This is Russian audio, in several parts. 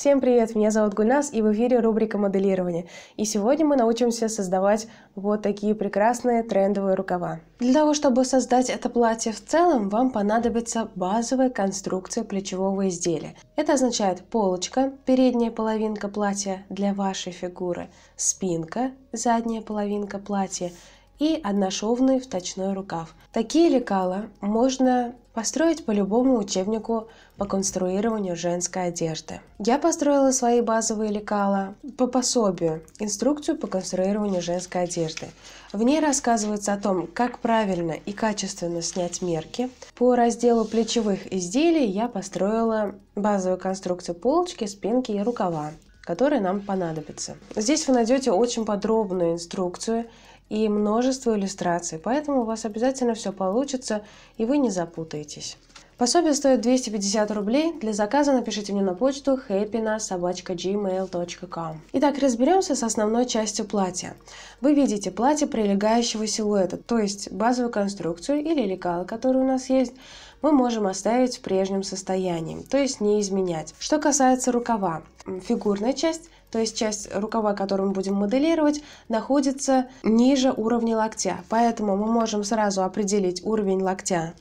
Всем привет, меня зовут Гульнас, и в эфире рубрика моделирования. И сегодня мы научимся создавать вот такие прекрасные трендовые рукава. Для того, чтобы создать это платье в целом, вам понадобится базовая конструкция плечевого изделия. Это означает полочка, передняя половинка платья для вашей фигуры, спинка, задняя половинка платья, и одношовный вточной рукав. Такие лекала можно построить по любому учебнику по конструированию женской одежды. Я построила свои базовые лекала по пособию «Инструкцию по конструированию женской одежды». В ней рассказывается о том, как правильно и качественно снять мерки. По разделу плечевых изделий я построила базовую конструкцию полочки, спинки и рукава которые нам понадобятся. Здесь вы найдете очень подробную инструкцию и множество иллюстраций, поэтому у вас обязательно все получится и вы не запутаетесь. Пособие стоит 250 рублей. Для заказа напишите мне на почту happiness.gmail.com Итак, разберемся с основной частью платья. Вы видите платье прилегающего силуэта, то есть базовую конструкцию или лекал, который у нас есть, мы можем оставить в прежнем состоянии, то есть не изменять. Что касается рукава, фигурная часть то есть часть рукава, которую мы будем моделировать, находится ниже уровня локтя. Поэтому мы можем сразу определить уровень локтя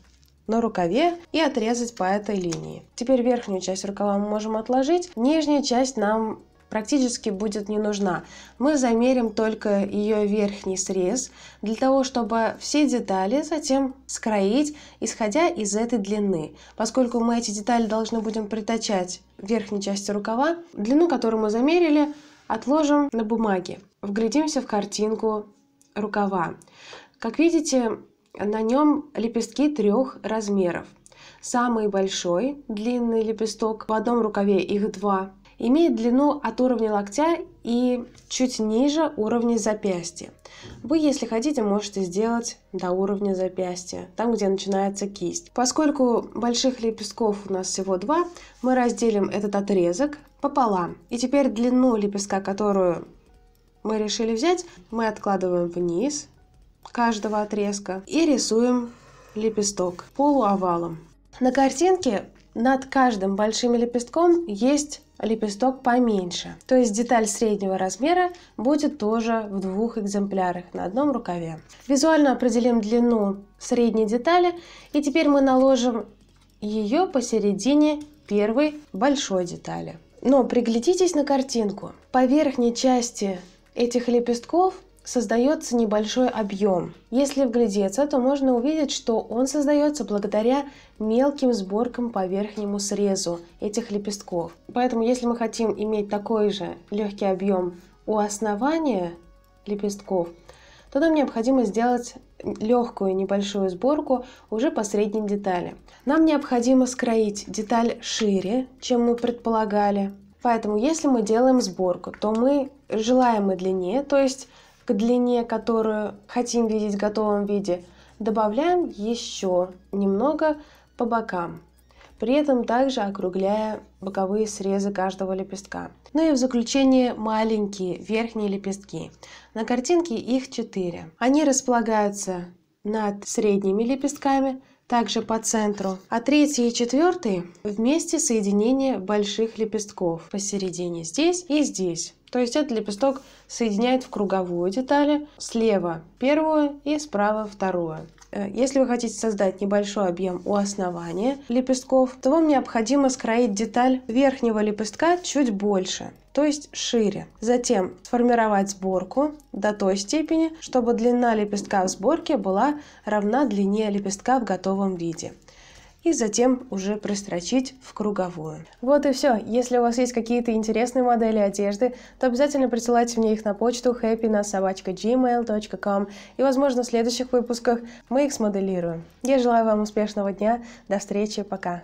на рукаве и отрезать по этой линии. Теперь верхнюю часть рукава мы можем отложить, нижняя часть нам практически будет не нужна. Мы замерим только ее верхний срез, для того, чтобы все детали затем скроить, исходя из этой длины. Поскольку мы эти детали должны будем притачать в верхней части рукава, длину, которую мы замерили, отложим на бумаге. Вглядимся в картинку рукава. Как видите, на нем лепестки трех размеров. Самый большой длинный лепесток, в одном рукаве их два, имеет длину от уровня локтя и чуть ниже уровня запястья. Вы, если хотите, можете сделать до уровня запястья, там, где начинается кисть. Поскольку больших лепестков у нас всего два, мы разделим этот отрезок пополам. И теперь длину лепестка, которую мы решили взять, мы откладываем вниз, каждого отрезка и рисуем лепесток полуовалом. На картинке над каждым большим лепестком есть лепесток поменьше. То есть деталь среднего размера будет тоже в двух экземплярах на одном рукаве. Визуально определим длину средней детали и теперь мы наложим ее посередине первой большой детали. Но приглядитесь на картинку. По верхней части этих лепестков создается небольшой объем. Если вглядеться, то можно увидеть, что он создается благодаря мелким сборкам по верхнему срезу этих лепестков. Поэтому если мы хотим иметь такой же легкий объем у основания лепестков, то нам необходимо сделать легкую небольшую сборку уже по средней детали. Нам необходимо скроить деталь шире, чем мы предполагали. Поэтому если мы делаем сборку, то мы желаемой длине, то есть к длине, которую хотим видеть в готовом виде, добавляем еще немного по бокам, при этом также округляя боковые срезы каждого лепестка. Ну и в заключение маленькие верхние лепестки. На картинке их 4. Они располагаются над средними лепестками, также по центру, а третий и четвертый вместе соединение больших лепестков посередине здесь и здесь. То есть этот лепесток соединяет в круговую детали слева первую и справа вторую. Э, если вы хотите создать небольшой объем у основания лепестков, то вам необходимо скроить деталь верхнего лепестка чуть больше, то есть шире. Затем сформировать сборку до той степени, чтобы длина лепестка в сборке была равна длине лепестка в готовом виде и затем уже прострочить в круговую. Вот и все. Если у вас есть какие-то интересные модели одежды, то обязательно присылайте мне их на почту happy на собачка и, возможно, в следующих выпусках мы их смоделируем. Я желаю вам успешного дня. До встречи. Пока.